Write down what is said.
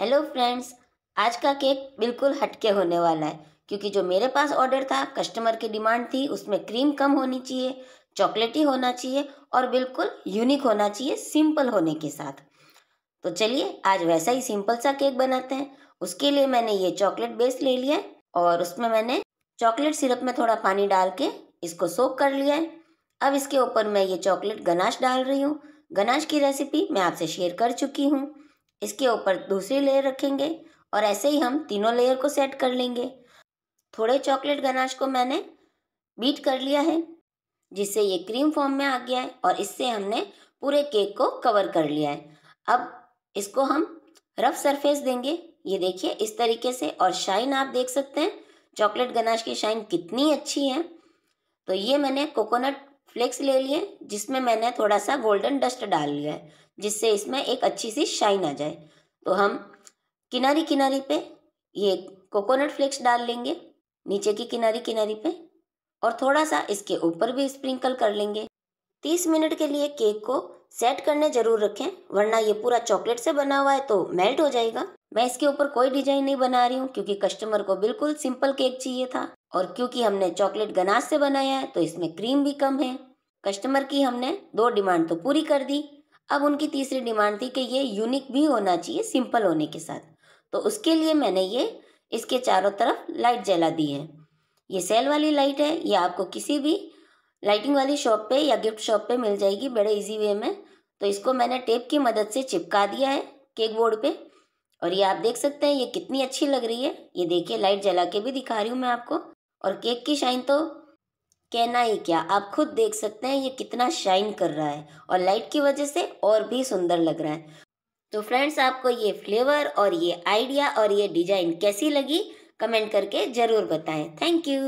hello friends आज का cake बिल्कुल हटके होने वाला है क्योंकि जो मेरे पास ऑर्डर था कस्टमर की डिमांड थी उसमें क्रीम कम होनी चाहिए चॉकलेटी होना चाहिए और बिल्कुल यूनिक होना चाहिए सिंपल होने के साथ तो चलिए आज वैसा ही सिंपल सा केक बनाते हैं उसके लिए मैंने ये चॉकलेट बेस ले लिया है और उसमें मैंने चॉकलेट सिरप में थोड़ा पानी डाल के इसको सोक कर लिया है अब इसके ऊपर मैं ये चॉकलेट गनाश डाल रही हूँ गनाश की रेसिपी मैं आपसे शेयर कर चुकी हूँ इसके ऊपर दूसरी लेयर रखेंगे और ऐसे ही हम तीनों लेयर को सेट कर लेंगे थोड़े चॉकलेट गनाश को मैंने बीट कर लिया है जिससे ये क्रीम फॉर्म में आ गया है और इससे हमने पूरे केक को कवर कर लिया है अब इसको हम रफ सरफेस देंगे ये देखिए इस तरीके से और शाइन आप देख सकते हैं चॉकलेट गनाश की शाइन कितनी अच्छी है तो ये मैंने कोकोनट फ्लेक्स ले लिए जिसमें मैंने थोड़ा सा गोल्डन डस्ट डाल लिया है जिससे इसमें एक अच्छी सी शाइन आ जाए तो हम किनारी किनारी पे ये कोकोनट फ्लेक्स डाल लेंगे नीचे की किनारी किनारी पे और थोड़ा सा इसके ऊपर भी स्प्रिंकल कर लेंगे तीस मिनट के लिए केक को सेट करने जरूर रखें वरना ये पूरा चॉकलेट से बना हुआ है तो मेल्ट हो जाएगा मैं इसके ऊपर कोई डिजाइन नहीं बना रही हूँ क्योंकि कस्टमर को बिल्कुल सिंपल केक चाहिए था और क्योंकि हमने चॉकलेट गनाज से बनाया है तो इसमें क्रीम भी कम है कस्टमर की हमने दो डिमांड तो पूरी कर दी अब उनकी तीसरी डिमांड थी कि ये यूनिक भी होना चाहिए सिंपल होने के साथ तो उसके लिए मैंने ये इसके चारों तरफ लाइट जला दी है ये सेल वाली लाइट है ये आपको किसी भी लाइटिंग वाली शॉप पे या गिफ्ट शॉप पे मिल जाएगी बड़े इजी वे में तो इसको मैंने टेप की मदद से चिपका दिया है केक बोर्ड पे और ये आप देख सकते हैं ये कितनी अच्छी लग रही है ये देखिए लाइट जला के भी दिखा रही हूँ मैं आपको और केक की शाइन तो कहना ही क्या आप खुद देख सकते हैं ये कितना शाइन कर रहा है और लाइट की वजह से और भी सुंदर लग रहा है तो फ्रेंड्स आपको ये फ्लेवर और ये आइडिया और ये डिजाइन कैसी लगी कमेंट करके ज़रूर बताएं थैंक यू